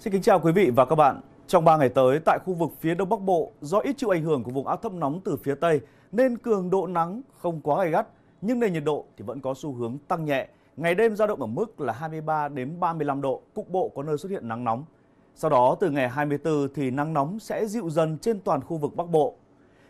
Xin kính chào quý vị và các bạn. Trong 3 ngày tới, tại khu vực phía Đông Bắc Bộ, do ít chịu ảnh hưởng của vùng áp thấp nóng từ phía Tây, nên cường độ nắng không quá gay gắt, nhưng nền nhiệt độ thì vẫn có xu hướng tăng nhẹ. Ngày đêm dao động ở mức là 23 đến 35 độ, cục bộ có nơi xuất hiện nắng nóng. Sau đó từ ngày 24 thì nắng nóng sẽ dịu dần trên toàn khu vực Bắc Bộ.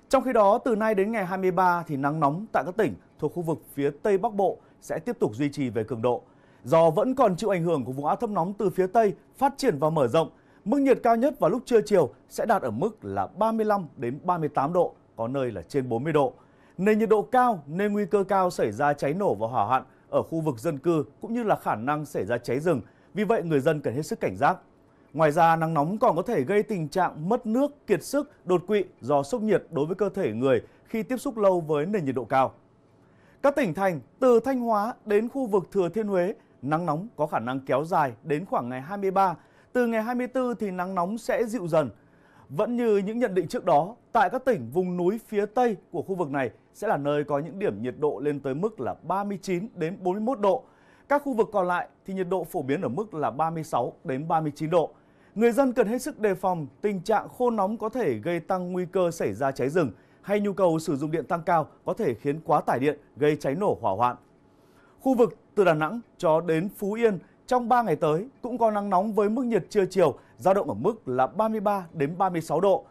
Trong khi đó, từ nay đến ngày 23 thì nắng nóng tại các tỉnh thuộc khu vực phía Tây Bắc Bộ sẽ tiếp tục duy trì về cường độ, Do vẫn còn chịu ảnh hưởng của vùng áp thấp nóng từ phía Tây phát triển và mở rộng, mức nhiệt cao nhất vào lúc trưa chiều sẽ đạt ở mức là 35 đến 38 độ, có nơi là trên 40 độ. Nền nhiệt độ cao nên nguy cơ cao xảy ra cháy nổ và hỏa hoạn ở khu vực dân cư cũng như là khả năng xảy ra cháy rừng, vì vậy người dân cần hết sức cảnh giác. Ngoài ra, nắng nóng còn có thể gây tình trạng mất nước, kiệt sức, đột quỵ do sốc nhiệt đối với cơ thể người khi tiếp xúc lâu với nền nhiệt độ cao. Các tỉnh thành từ Thanh Hóa đến khu vực Thừa Thiên Huế nắng nóng có khả năng kéo dài đến khoảng ngày 23. Từ ngày 24 thì nắng nóng sẽ dịu dần. Vẫn như những nhận định trước đó, tại các tỉnh vùng núi phía Tây của khu vực này sẽ là nơi có những điểm nhiệt độ lên tới mức là 39 đến 41 độ. Các khu vực còn lại thì nhiệt độ phổ biến ở mức là 36 đến 39 độ. Người dân cần hết sức đề phòng tình trạng khô nóng có thể gây tăng nguy cơ xảy ra cháy rừng hay nhu cầu sử dụng điện tăng cao có thể khiến quá tải điện gây cháy nổ hỏa hoạn. Khu vực từ Đà Nẵng cho đến Phú Yên trong 3 ngày tới cũng có nắng nóng với mức nhiệt trưa chiều dao động ở mức là 33 đến 36 độ.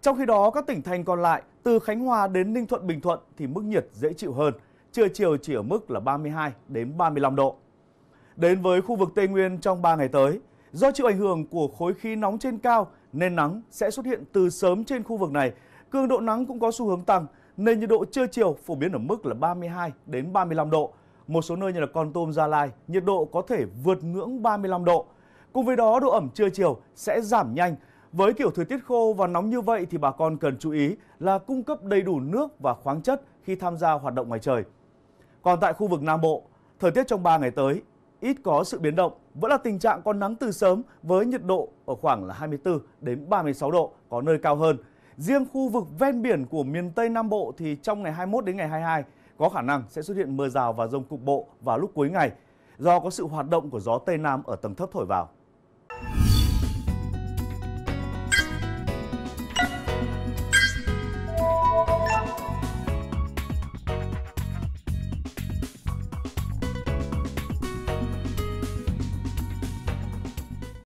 Trong khi đó các tỉnh thành còn lại từ Khánh Hòa đến Ninh Thuận Bình Thuận thì mức nhiệt dễ chịu hơn, trưa chiều chỉ ở mức là 32 đến 35 độ. Đến với khu vực Tây Nguyên trong 3 ngày tới, do chịu ảnh hưởng của khối khí nóng trên cao nên nắng sẽ xuất hiện từ sớm trên khu vực này. Cường độ nắng cũng có xu hướng tăng nên nhiệt độ trưa chiều phổ biến ở mức là 32 đến 35 độ một số nơi như là Con Tum, Gia Lai, nhiệt độ có thể vượt ngưỡng 35 độ. Cùng với đó, độ ẩm trưa chiều sẽ giảm nhanh. Với kiểu thời tiết khô và nóng như vậy thì bà con cần chú ý là cung cấp đầy đủ nước và khoáng chất khi tham gia hoạt động ngoài trời. Còn tại khu vực Nam Bộ, thời tiết trong 3 ngày tới ít có sự biến động, vẫn là tình trạng có nắng từ sớm với nhiệt độ ở khoảng là 24 đến 36 độ, có nơi cao hơn. Riêng khu vực ven biển của miền Tây Nam Bộ thì trong ngày 21 đến ngày 22 có khả năng sẽ xuất hiện mưa rào và rông cục bộ vào lúc cuối ngày do có sự hoạt động của gió Tây Nam ở tầng thấp thổi vào.